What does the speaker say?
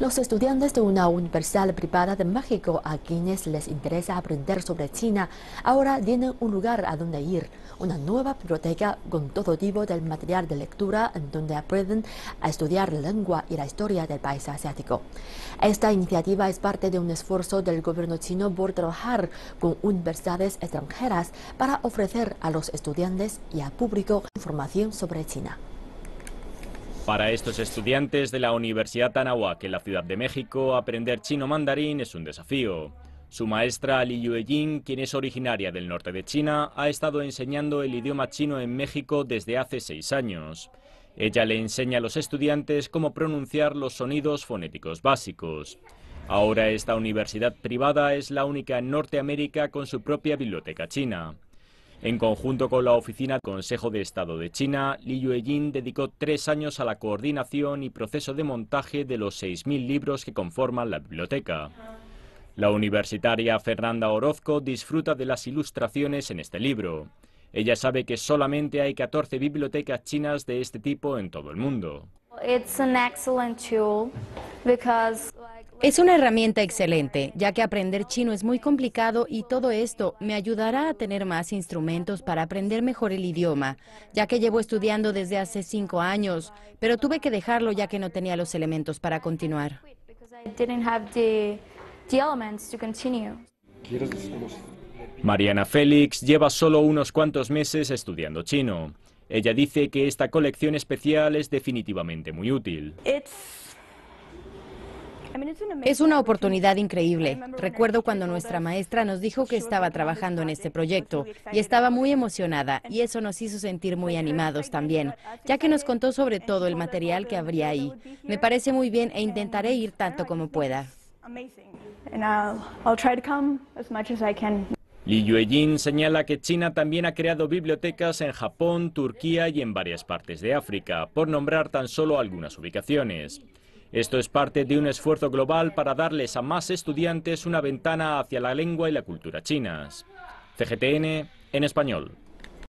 Los estudiantes de una universidad privada de México a quienes les interesa aprender sobre China ahora tienen un lugar a donde ir, una nueva biblioteca con todo tipo de material de lectura en donde aprenden a estudiar la lengua y la historia del país asiático. Esta iniciativa es parte de un esfuerzo del gobierno chino por trabajar con universidades extranjeras para ofrecer a los estudiantes y al público información sobre China. Para estos estudiantes de la Universidad Tanahuac en la Ciudad de México, aprender chino mandarín es un desafío. Su maestra Li Yueying, quien es originaria del norte de China, ha estado enseñando el idioma chino en México desde hace seis años. Ella le enseña a los estudiantes cómo pronunciar los sonidos fonéticos básicos. Ahora esta universidad privada es la única en Norteamérica con su propia biblioteca china. En conjunto con la Oficina del Consejo de Estado de China, Li Yuejin dedicó tres años a la coordinación y proceso de montaje de los 6.000 libros que conforman la biblioteca. La universitaria Fernanda Orozco disfruta de las ilustraciones en este libro. Ella sabe que solamente hay 14 bibliotecas chinas de este tipo en todo el mundo. Es una herramienta excelente, ya que aprender chino es muy complicado y todo esto me ayudará a tener más instrumentos para aprender mejor el idioma, ya que llevo estudiando desde hace cinco años, pero tuve que dejarlo ya que no tenía los elementos para continuar. Mariana Félix lleva solo unos cuantos meses estudiando chino. Ella dice que esta colección especial es definitivamente muy útil. Es una oportunidad increíble. Recuerdo cuando nuestra maestra nos dijo que estaba trabajando en este proyecto y estaba muy emocionada y eso nos hizo sentir muy animados también, ya que nos contó sobre todo el material que habría ahí. Me parece muy bien e intentaré ir tanto como pueda. Li Yuejin señala que China también ha creado bibliotecas en Japón, Turquía y en varias partes de África, por nombrar tan solo algunas ubicaciones. Esto es parte de un esfuerzo global para darles a más estudiantes una ventana hacia la lengua y la cultura chinas. CGTN en español.